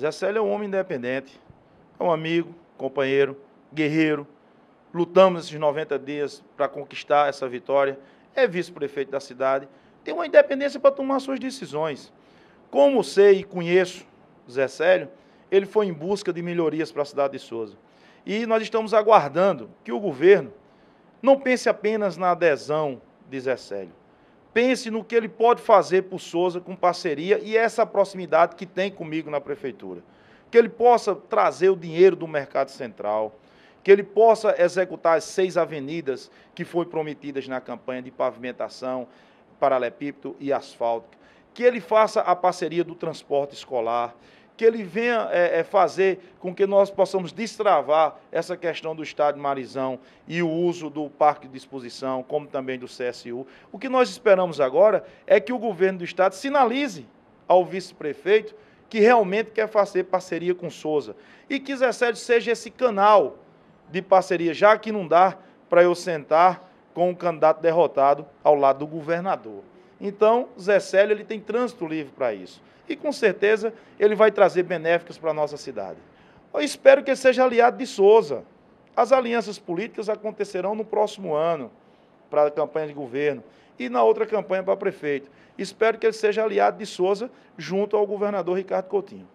Zé Célio é um homem independente, é um amigo, companheiro, guerreiro. Lutamos esses 90 dias para conquistar essa vitória. É vice-prefeito da cidade, tem uma independência para tomar suas decisões. Como sei e conheço Zé Célio, ele foi em busca de melhorias para a cidade de Souza. E nós estamos aguardando que o governo não pense apenas na adesão de Zé Célio, pense no que ele pode fazer por Souza com parceria e essa proximidade que tem comigo na prefeitura. Que ele possa trazer o dinheiro do mercado central, que ele possa executar as seis avenidas que foram prometidas na campanha de pavimentação, paralepípedo e asfalto, que ele faça a parceria do transporte escolar, que ele venha é, é, fazer com que nós possamos destravar essa questão do Estádio Marizão e o uso do Parque de Exposição, como também do CSU. O que nós esperamos agora é que o governo do Estado sinalize ao vice-prefeito que realmente quer fazer parceria com Souza e que 17 seja esse canal de parceria, já que não dá para eu sentar com o um candidato derrotado ao lado do governador. Então, Zé Célio ele tem trânsito livre para isso. E com certeza ele vai trazer benéficos para a nossa cidade. Eu espero que ele seja aliado de Souza. As alianças políticas acontecerão no próximo ano para a campanha de governo e na outra campanha para prefeito. Espero que ele seja aliado de Souza junto ao governador Ricardo Coutinho.